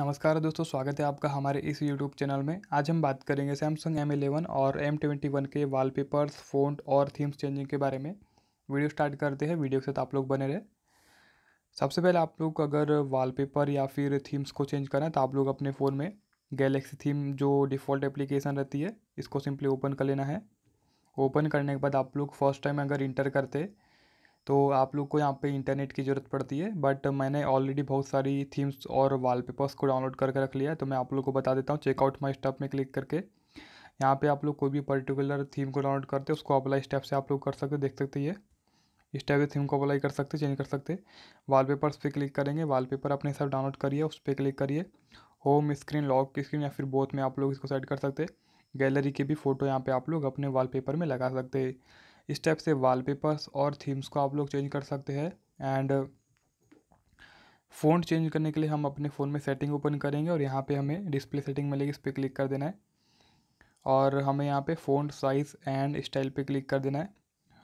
नमस्कार दोस्तों स्वागत है आपका हमारे इस YouTube चैनल में आज हम बात करेंगे सैमसंग M11 और M21 के वॉलपेपर्स फ़ॉन्ट और थीम्स चेंजिंग के बारे में वीडियो स्टार्ट करते हैं वीडियो के साथ आप लोग बने रहे सबसे पहले आप लोग अगर वॉलपेपर या फिर थीम्स को चेंज करना है तो आप लोग अपने फ़ोन में गैलेक्सी थीम जो डिफ़ॉल्ट एप्लीकेशन रहती है इसको सिंपली ओपन कर लेना है ओपन करने के बाद आप लोग फर्स्ट टाइम अगर इंटर करते तो आप लोग को यहाँ पे इंटरनेट की ज़रूरत पड़ती है बट मैंने ऑलरेडी बहुत सारी थीम्स और वॉलपेपर्स को डाउनलोड करके रख लिया है तो मैं आप लोग को बता देता हूँ चेकआउट माई स्टॉप में क्लिक करके यहाँ पे आप लोग कोई भी पर्टिकुलर थीम को डाउनलोड करते उसको अप्लाई स्टेप से आप लोग कर सकते हो देख सकते ये इस टाइप की थीम को अप्लाई कर सकते चेंज कर सकते वाल पेपर्स पे क्लिक करेंगे पेपर अपने हिसाब डाउनलोड करिए उस पर क्लिक करिए होम स्क्रीन लॉक स्क्रीन या फिर बोथ में आप लोग इसको सेट कर सकते गैलरी के भी फ़ोटो यहाँ पर आप लोग अपने वाल में लगा सकते इस टाइप से वॉलपेपर्स और थीम्स को आप लोग चेंज कर सकते हैं एंड फ़ोन चेंज करने के लिए हम अपने फ़ोन में सेटिंग ओपन करेंगे और यहाँ पे हमें डिस्प्ले सेटिंग मिलेगी इस पर क्लिक कर देना है और हमें यहाँ पे फ़ोन साइज़ एंड स्टाइल पे क्लिक कर देना है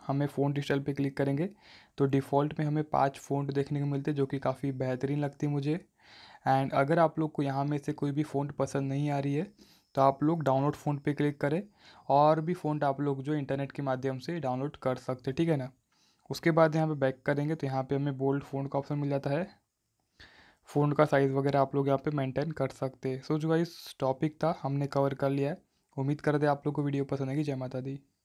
हमें फ़ोन स्टाइल पे क्लिक करेंगे तो डिफ़ॉल्ट में हमें पांच फ़ोन देखने को मिलते हैं जो कि काफ़ी बेहतरीन लगती है मुझे एंड अगर आप लोग को यहाँ में से कोई भी फ़ोन पसंद नहीं आ रही है तो आप लोग डाउनलोड फ़ोन पे क्लिक करें और भी फ़ोन आप लोग जो इंटरनेट के माध्यम से डाउनलोड कर सकते ठीक है ना उसके बाद यहाँ पे बैक करेंगे तो यहाँ पे हमें बोल्ड फ़ोन का ऑप्शन मिल जाता है फ़ोन का साइज़ वगैरह आप लोग यहाँ पे मेंटेन कर सकते हैं सो जो इस टॉपिक था हमने कवर कर लिया है उम्मीद करते आप लोग को वीडियो पसंद आएगी जय माता दी